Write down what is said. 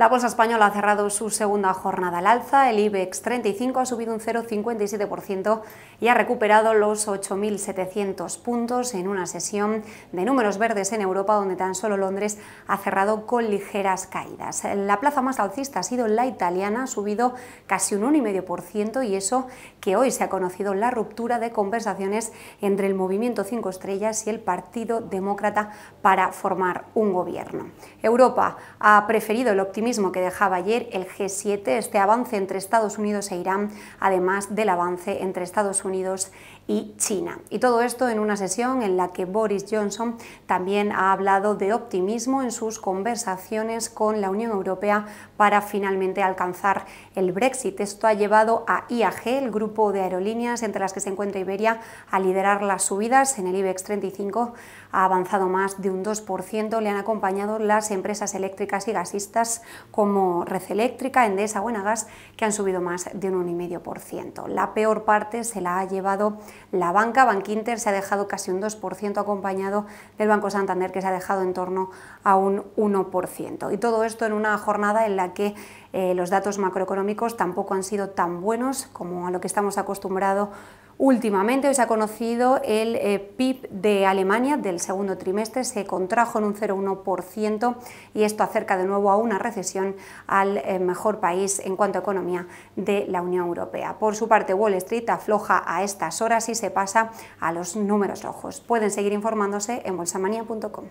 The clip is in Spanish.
La bolsa española ha cerrado su segunda jornada al alza, el IBEX 35 ha subido un 0,57% y ha recuperado los 8.700 puntos en una sesión de números verdes en Europa, donde tan solo Londres ha cerrado con ligeras caídas. La plaza más alcista ha sido la italiana, ha subido casi un 1,5% y eso que hoy se ha conocido la ruptura de conversaciones entre el movimiento 5 estrellas y el Partido Demócrata para formar un gobierno. Europa ha preferido el optimismo que dejaba ayer el G7, este avance entre Estados Unidos e Irán, además del avance entre Estados Unidos y China. Y todo esto en una sesión en la que Boris Johnson también ha hablado de optimismo en sus conversaciones con la Unión Europea para finalmente alcanzar el Brexit. Esto ha llevado a IAG, el grupo de aerolíneas entre las que se encuentra Iberia, a liderar las subidas en el IBEX 35. Ha avanzado más de un 2%. Le han acompañado las empresas eléctricas y gasistas como Red Eléctrica, Endesa Buenagas, que han subido más de un 1,5%. La peor parte se la ha llevado la banca. Banquinter se ha dejado casi un 2%, acompañado del Banco Santander, que se ha dejado en torno a un 1%. Y todo esto en una jornada en la que eh, los datos macroeconómicos tampoco han sido tan buenos como a lo que estamos acostumbrados Últimamente hoy se ha conocido el eh, PIB de Alemania del segundo trimestre, se contrajo en un 0,1% y esto acerca de nuevo a una recesión al eh, mejor país en cuanto a economía de la Unión Europea. Por su parte, Wall Street afloja a estas horas y se pasa a los números rojos. Pueden seguir informándose en bolsamania.com.